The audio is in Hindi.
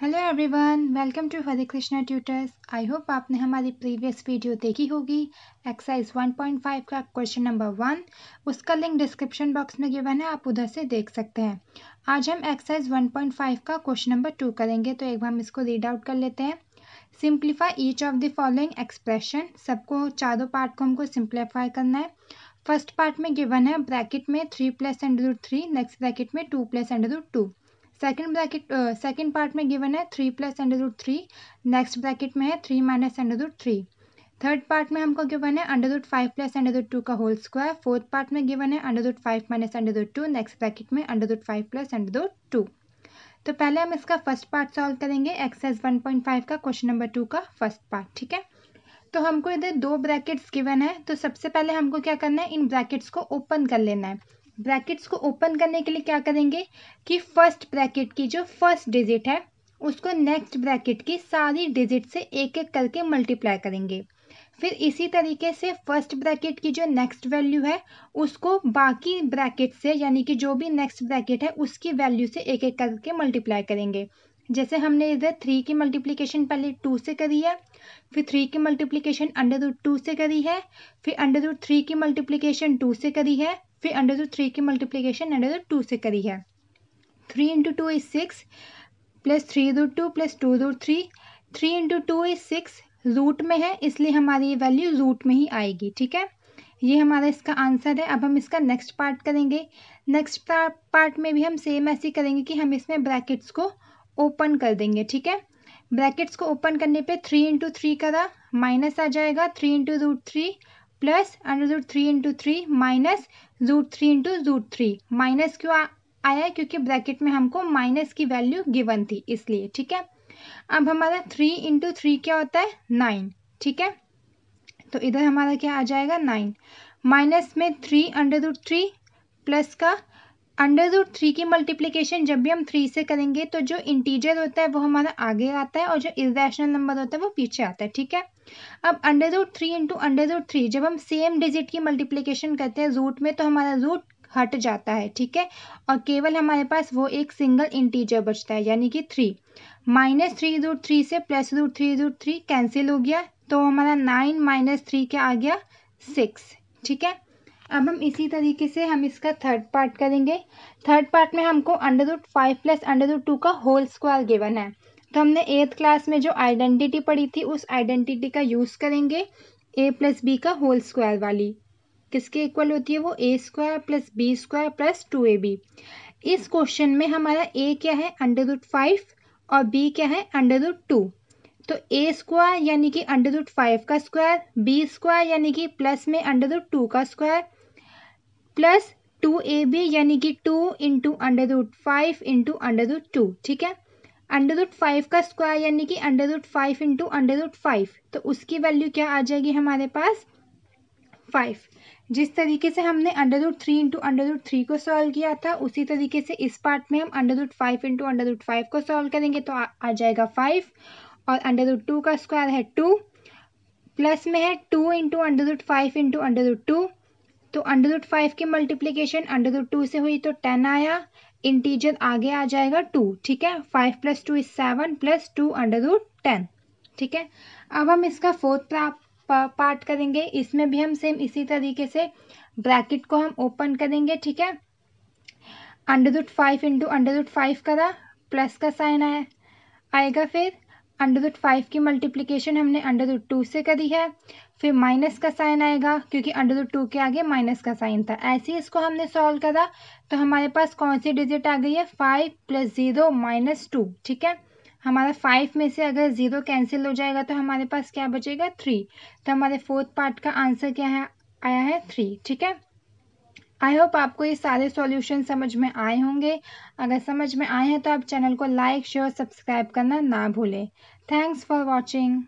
hello everyone welcome to Hare Krishna tutors I hope आपने हमारी प्रीवियस वीडियो देखी होगी एक्सरसाइज 1.5 का क्वेश्चन नंबर वन उसका लिंक डिस्क्रिप्शन बॉक्स में गिवन है आप उधर से देख सकते हैं आज हम एक्सरसाइज 1.5 का क्वेश्चन नंबर टू करेंगे तो एक बार हम इसको रीड आउट कर लेते हैं simplify each of the following expression सबको चारों पार्ट को हमको सिंप्लीफाई करना है फर्स्ट पार्ट में गिवन है ब्रैकेट में three plus under root three next bracket में two plus under root two second bracket second part में गिवन है three plus under root three next bracket में है three minus under root three third part में हमको गिवन है under root five plus under root two का होल स्क्वायर फोर्थ पार्ट में गिवन है under root five minus under root two next bracket में under root five plus under root two तो पहले हम इसका फर्स्ट पार्ट सॉल्व करेंगे एक्सरसाइज वन पॉइंट फाइव का क्वेश्चन नंबर टू का फर्स्ट पार्ट ठीक है तो हमको इधर दो ब्रैकेट्स गिवन है तो सबसे पहले हमको क्या करना है इन ब्रैकेट्स को ओपन कर लेना है ब्रैकेट्स को ओपन करने के लिए क्या करेंगे कि फर्स्ट ब्रैकेट की जो फर्स्ट डिजिट है उसको नेक्स्ट ब्रैकेट की सारी डिजिट से एक एक करके मल्टीप्लाई करेंगे फिर इसी तरीके से फर्स्ट ब्रैकेट की जो नेक्स्ट वैल्यू है उसको बाकी ब्रैकेट से यानी कि जो भी नेक्स्ट ब्रैकेट है उसकी वैल्यू से एक एक करके मल्टीप्लाई करेंगे जैसे हमने इधर थ्री की मल्टीप्लिकेशन पहले टू से करी है फिर थ्री की मल्टीप्लिकेशन अंडर रूट टू से करी है फिर अंडर रूट थ्री की मल्टीप्लिकेशन टू से करी है फिर अंडर रूट थ्री की मल्टीप्लीकेशन अंडर रूट टू से करी है three into two is six plus three root two plus two root three three into two is six root में है इसलिए हमारी ये वैल्यू रूट में ही आएगी ठीक है ये हमारा इसका आंसर है अब हम इसका नेक्स्ट पार्ट करेंगे नेक्स्ट पार्ट में भी हम सेम ऐसे करेंगे कि हम इसमें ब्रैकेट्स को ओपन कर देंगे ठीक है ब्रैकेट्स को ओपन करने पे थ्री इंटू थ्री करा माइनस आ जाएगा three into root three plus under root three into three minus root three into root three minus क्यों आया क्योंकि ब्रैकेट में हमको माइनस की वैल्यू गिवन थी इसलिए ठीक है अब हमारा थ्री इंटू थ्री क्या होता है नाइन ठीक है तो इधर हमारा क्या आ जाएगा नाइन माइनस में three under root three plus का अंडर रूट थ्री की मल्टीप्लिकेशन जब भी हम थ्री से करेंगे तो जो इंटीजर होता है वो हमारा आगे आता है और जो इरेशनल नंबर होता है वो पीछे आता है ठीक है अब under root three into under root three जब हम सेम डिजिट की मल्टीप्लिकेशन करते हैं रूट में तो हमारा रूट हट जाता है ठीक है और केवल हमारे पास वो एक सिंगल इंटीजर बचता है यानी कि three minus three root three से plus root three root three cancel हो गया तो हमारा नाइन माइनस थ्री क्या आ गया सिक्स ठीक है अब हम इसी तरीके से हम इसका थर्ड पार्ट करेंगे थर्ड पार्ट में हमको under root five plus under root two का होल स्क्वायर गिवन है तो हमने एट्थ क्लास में जो आइडेंटिटी पढ़ी थी उस आइडेंटिटी का यूज़ करेंगे ए प्लस बी का होल स्क्वायर वाली किसके इक्वल होती है वो A square plus B square plus two A B इस क्वेश्चन में हमारा ए क्या है अंडर रूट फाइव और बी क्या है अंडर रूट टू तो ए स्क्वायर यानी कि अंडर रूट फाइव का स्क्वायर बी स्क्वायर यानी कि प्लस में अंडर रूट टू का square plus two A B यानी कि two into under root five into under root two ठीक है अंडर रूट फाइव का स्क्वायर यानी कि under root five into under root five तो उसकी वैल्यू क्या आ जाएगी हमारे पास फाइव जिस तरीके से हमने under root three into under root three को सॉल्व किया था उसी तरीके से इस पार्ट में हम under root five into under root five को सॉल्व करेंगे तो आ, आ जाएगा फाइव और अंडर रूट टू का स्क्वायर है टू प्लस में है two into under root five into under root two तो अंडर रूट फाइव की मल्टीप्लीकेशन अंडर रूट टू से हुई तो टेन आया इंटीजर आगे आ जाएगा टू ठीक है five plus two is seven plus two under root ten ठीक है अब हम इसका फोर्थ पार्ट करेंगे इसमें भी हम सेम इसी तरीके से ब्रैकेट को हम ओपन करेंगे ठीक है under root five into under root five करा प्लस का साइन आया आएगा फिर अंडर रूट फाइव की मल्टीप्लिकेशन हमने अंडर रूट टू से करी है फिर माइनस का साइन आएगा क्योंकि अंडर रूट टू के आगे माइनस का साइन था ऐसे ही इसको हमने सॉल्व करा तो हमारे पास कौन सी डिजिट आ गई है five plus zero minus two ठीक है हमारा फाइव में से अगर ज़ीरो कैंसिल हो जाएगा तो हमारे पास क्या बचेगा थ्री तो हमारे फोर्थ पार्ट का आंसर क्या है आया है थ्री ठीक है आई होप आपको ये सारे सॉल्यूशन समझ में आए होंगे अगर समझ में आए हैं तो आप चैनल को लाइक शेयर सब्सक्राइब करना ना भूलें थैंक्स फॉर वॉचिंग